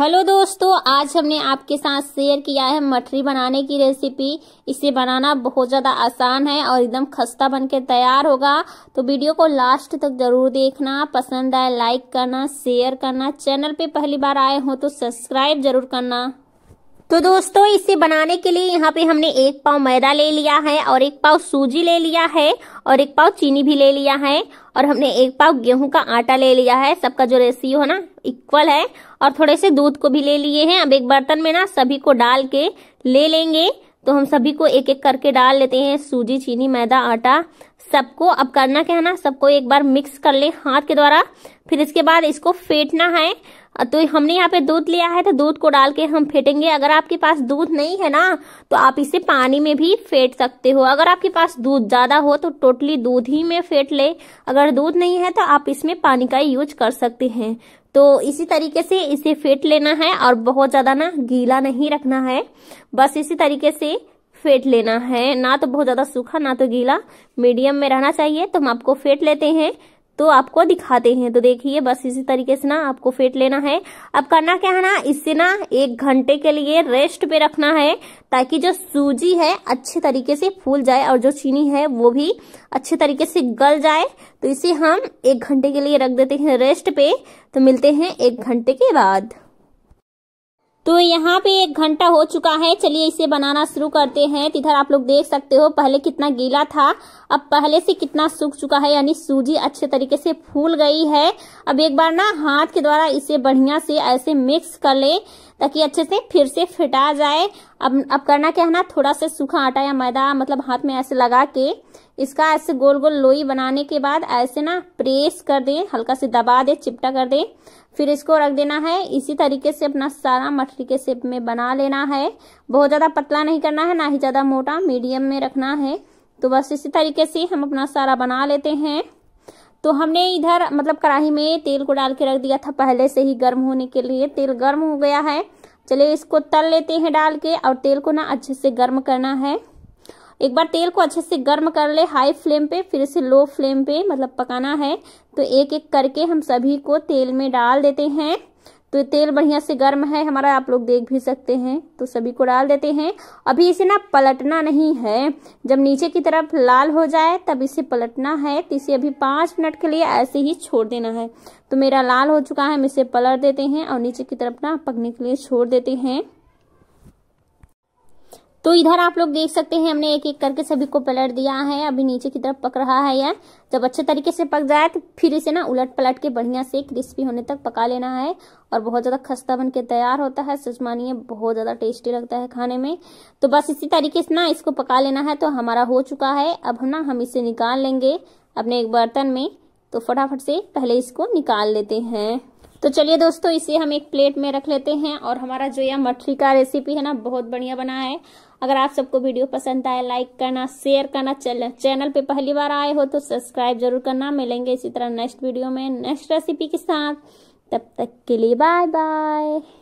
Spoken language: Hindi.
हेलो दोस्तों आज हमने आपके साथ शेयर किया है मठरी बनाने की रेसिपी इसे बनाना बहुत ज़्यादा आसान है और एकदम खस्ता बनके तैयार होगा तो वीडियो को लास्ट तक ज़रूर देखना पसंद आए लाइक करना शेयर करना चैनल पे पहली बार आए हो तो सब्सक्राइब जरूर करना तो दोस्तों इसे बनाने के लिए यहाँ पे हमने एक पाव मैदा ले लिया है और एक पाव सूजी ले लिया है और एक पाव चीनी भी ले लिया है और हमने एक पाव गेहूं का आटा ले लिया है सबका जो रेशियो है ना इक्वल है और थोड़े से दूध को भी ले लिए हैं अब एक बर्तन में ना सभी को डाल के ले लेंगे तो हम सभी को एक एक करके डाल लेते हैं सूजी चीनी मैदा आटा सबको अब करना क्या है ना सबको एक बार मिक्स कर ले हाथ के द्वारा फिर इसके बाद इसको फेंटना है तो हमने यहाँ पे दूध लिया है तो दूध को डाल के हम फेंटेंगे अगर आपके पास दूध नहीं है ना तो आप इसे पानी में भी फेंट सकते हो अगर आपके पास दूध ज़्यादा हो तो टोटली दूध ही में फेंट ले अगर दूध नहीं है तो आप इसमें पानी का यूज कर सकते हैं तो इसी तरीके से इसे फेंट लेना है और बहुत ज़्यादा ना गीला नहीं रखना है बस इसी तरीके से फेंट लेना है ना तो बहुत ज़्यादा सूखा ना तो गीला मीडियम में रहना चाहिए तो हम आपको फेंट लेते हैं तो आपको दिखाते हैं तो देखिए बस इसी तरीके से ना आपको फेंट लेना है अब करना क्या है ना इससे ना एक घंटे के लिए रेस्ट पे रखना है ताकि जो सूजी है अच्छे तरीके से फूल जाए और जो चीनी है वो भी अच्छे तरीके से गल जाए तो इसे हम एक घंटे के लिए रख देते हैं रेस्ट पे तो मिलते हैं एक घंटे के बाद तो यहाँ पे एक घंटा हो चुका है चलिए इसे बनाना शुरू करते हैं इधर आप लोग देख सकते हो पहले कितना गीला था अब पहले से कितना सूख चुका है यानी सूजी अच्छे तरीके से फूल गई है अब एक बार ना हाथ के द्वारा इसे बढ़िया से ऐसे मिक्स कर ले ताकि अच्छे से फिर से फिटा जाए अब अब करना क्या है ना थोड़ा सा सूखा आटा या मैदा मतलब हाथ में ऐसे लगा के इसका ऐसे गोल गोल लोई बनाने के बाद ऐसे ना प्रेस कर दे हल्का से दबा दे चिपटा कर दे फिर इसको रख देना है इसी तरीके से अपना सारा मछली के सेप में बना लेना है बहुत ज़्यादा पतला नहीं करना है ना ही ज़्यादा मोटा मीडियम में रखना है तो बस इसी तरीके से हम अपना सारा बना लेते हैं तो हमने इधर मतलब कढ़ाई में तेल को डाल के रख दिया था पहले से ही गर्म होने के लिए तेल गर्म हो गया है चलिए इसको तल लेते हैं डाल के और तेल को ना अच्छे से गर्म करना है एक बार तेल को अच्छे से गर्म कर ले हाई फ्लेम पे फिर इसे लो फ्लेम पे मतलब पकाना है तो एक एक करके हम सभी को तेल में डाल देते हैं तो तेल बढ़िया से गर्म है हमारा आप लोग देख भी सकते हैं तो सभी को डाल देते हैं अभी इसे ना पलटना नहीं है जब नीचे की तरफ लाल हो जाए तब इसे पलटना है तो इसे अभी पाँच मिनट के लिए ऐसे ही छोड़ देना है तो मेरा लाल हो चुका है हम इसे पलट देते हैं और नीचे की तरफ ना पकने के लिए छोड़ देते हैं तो इधर आप लोग देख सकते हैं हमने एक एक करके सभी को पलट दिया है अभी नीचे की तरफ पक रहा है यह जब अच्छे तरीके से पक जाए तो फिर इसे ना उलट पलट के बढ़िया से क्रिस्पी होने तक पका लेना है और बहुत ज़्यादा खस्ता बन के तैयार होता है सच मानिए बहुत ज़्यादा टेस्टी लगता है खाने में तो बस इसी तरीके से ना इसको पका लेना है तो हमारा हो चुका है अब ना हम इसे निकाल लेंगे अपने एक बर्तन में तो फटाफट से पहले इसको निकाल लेते हैं तो चलिए दोस्तों इसे हम एक प्लेट में रख लेते हैं और हमारा जो यह मछली का रेसिपी है ना बहुत बढ़िया बना है अगर आप सबको वीडियो पसंद आए लाइक करना शेयर करना चैनल पे पहली बार आए हो तो सब्सक्राइब जरूर करना मिलेंगे इसी तरह नेक्स्ट वीडियो में नेक्स्ट रेसिपी के साथ तब तक के लिए बाय बाय